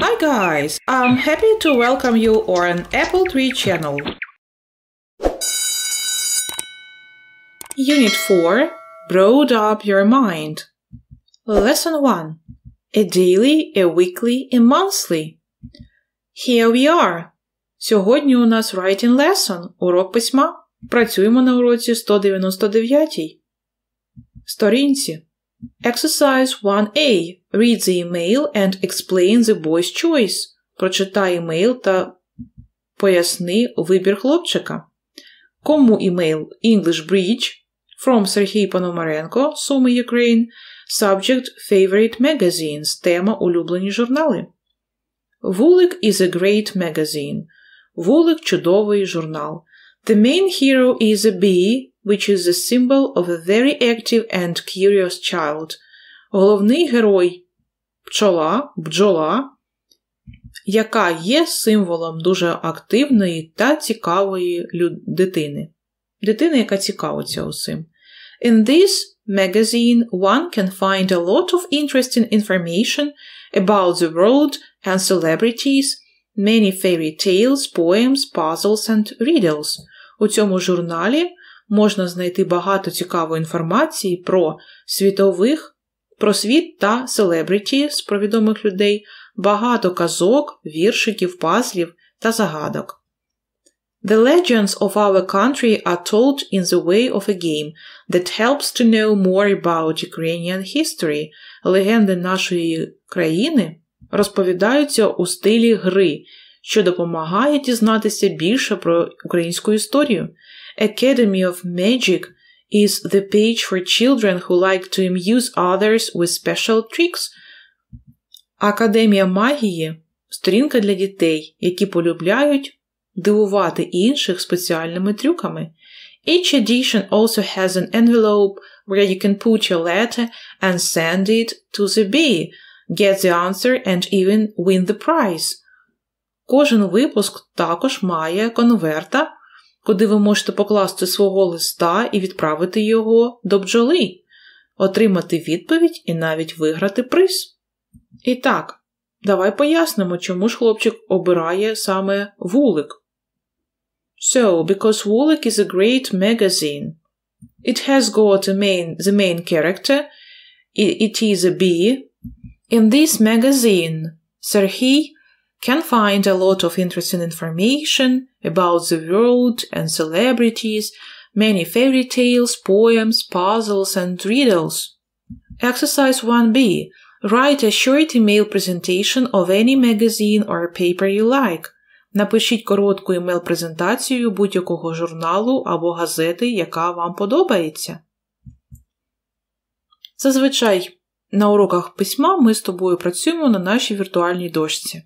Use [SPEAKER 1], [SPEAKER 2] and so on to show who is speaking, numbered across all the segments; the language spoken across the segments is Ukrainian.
[SPEAKER 1] Hi guys, I'm happy to welcome you on Apple Tree channel. Unit 4 Broad up your mind. Lesson 1 A daily, a weekly, a monthly. Here we are. Сьогодні у нас writing lesson, урок письма. Працюємо на уроці 199 сторінці. Exercise 1A Read the email and explain the boy's choice. Прочитай email та поясни вибір хлопчика. Кому email? English Bridge from Sergei Пономаренко, Суми, Ukraine. Subject Favorite Magazines. Тема Улюблені журнали. Vulik is a great magazine. Vulik – чудовий журнал. The main hero is a bee, which is a symbol of a very active and curious child. Головний герой пчола, бджола, яка є символом дуже активної та цікавої дитини. Дитина, яка цікавиться усім. In this magazine one can find a lot of interesting information about the world and celebrities, many fairy tales, poems, puzzles and riddles. У цьому журналі можна знайти багато цікавої інформації про світових про світ та селебриті з провідомих людей, багато казок, віршиків, пазлів та загадок. The legends of our country are told in the way of a game that helps to know more about Ukrainian history. Легенди нашої країни розповідаються у стилі гри, що допомагає дізнатися більше про українську історію. Academy of Magic is the page for children who like to amuse others with special tricks. Академія магії сторінка для дітей, які полюбляють дивувати інших спеціальними трюками. Each edition also has an envelope where you can put your letter and send it to the bee, get the answer and even win the prize. Кожен випуск також має конверта, куди ви можете покласти свого листа і відправити його до бджоли, отримати відповідь і навіть виграти приз. І так, давай пояснимо, чому ж хлопчик обирає саме вулик. So, because Wulik is a great magazine. It has got a main, the main character. It, it is a bee. In this magazine, Serhii can find a lot of interesting information about the world and celebrities, many fairy tales, poems, puzzles, and riddles. Exercise 1b. Write a short email presentation of any magazine or paper you like. Напишіть коротку email презентацію будь-якого журналу або газети, яка вам подобається. Зазвичай на уроках письма ми з тобою працюємо на нашій віртуальній дошці.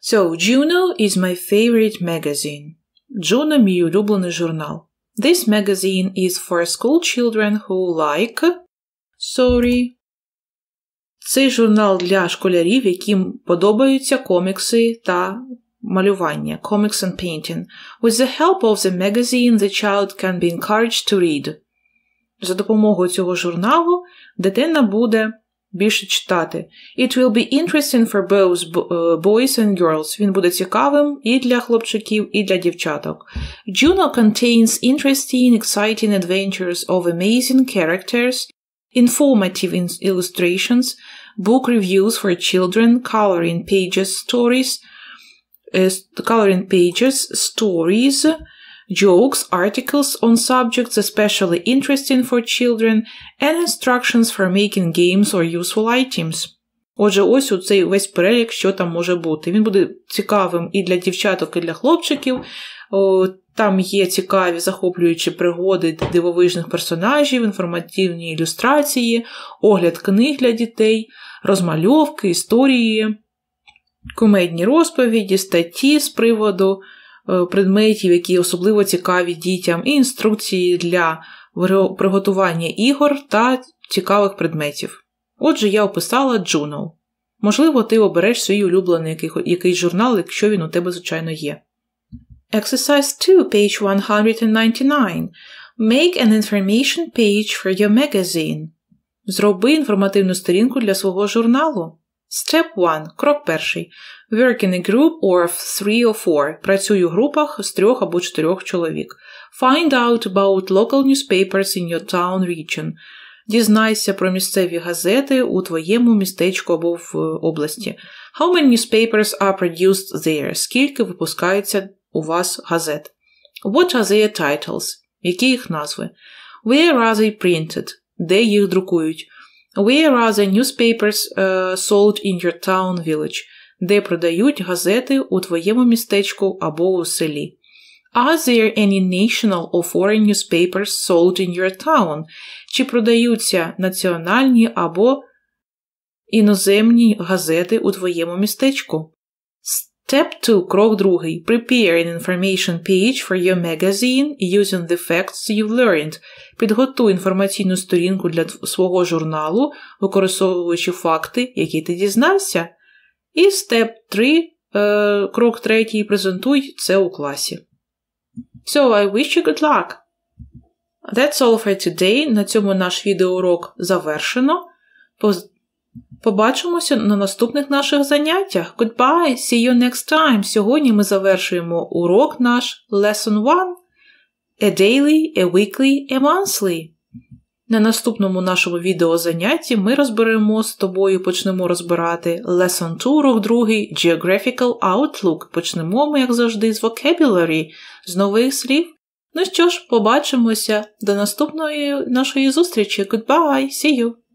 [SPEAKER 1] So, Juno is my favorite magazine. Juno – мій улюблений журнал. This magazine is for school children who like... Sorry. Цей журнал для школярів, яким подобаються комікси та малювання. Comics and painting. With the help of the magazine, the child can be encouraged to read. За допомогою цього журналу дитина буде більше читати. It will be interesting for both boys and girls. Він буде цікавим і для хлопчиків, і для дівчаток. Juno contains interesting, exciting adventures of amazing characters, informative illustrations, book reviews for children, coloring pages, stories, eh, coloring pages, stories, jokes, articles on subjects especially interesting for children, and instructions for making games or useful items. Отже, ось у цей весь перелік, що там може бути. Він буде цікавим і для дівчаток, і для хлопчиків. Там є цікаві захоплюючі пригоди дивовижних персонажів, інформативні ілюстрації, огляд книг для дітей, розмальовки, історії, кумедні розповіді, статті з приводу. Е, предметів, які особливо цікаві дітям, і інструкції для приготування ігор та цікавих предметів. Отже, я описала Джунов. Можливо, ти обереш свій улюблений якийсь журнал, якщо він у тебе, звичайно, є. Exercise 2, page 199. Make an information page for your magazine. Зроби інформативну сторінку для свого журналу. Step 1. Крок перший. Work in a group or of three or four. Працюй у групах з трьох або чотирьох чоловік. Find out about local newspapers in your town region. Дізнайся про місцеві газети у твоєму містечку або в е, області. How many newspapers are produced there? Скільки випускається у вас газет? What are their titles? Які їх назви? Where are they printed? Де їх друкують? Where are the newspapers uh, sold in your town village? Де продають газети у твоєму містечку або у селі? Are there any national or foreign newspapers sold in your town? Чи продаються національні або іноземні газети у твоєму містечку? Tab 2, крок другий. Prepare an information page for your magazine using the facts you've learned. Підготуй інформаційну сторінку для свого журналу, використовуючи факти, які ти дізнався. І степ 3, е, крок третій, презентуй це у класі. So, I wish you good luck! That's all for today. На цьому наш відеоурок завершено. Побачимося на наступних наших заняттях. Goodbye, see you next time. Сьогодні ми завершуємо урок наш Lesson 1 A Daily, A Weekly, A Monthly. На наступному нашому відеозанятті ми розберемо з тобою, почнемо розбирати Lesson 2, урок 2, Geographical Outlook. Почнемо ми, як завжди, з vocabulary, з нових слів. Ну що ж, побачимося до наступної нашої зустрічі. Goodbye, see you!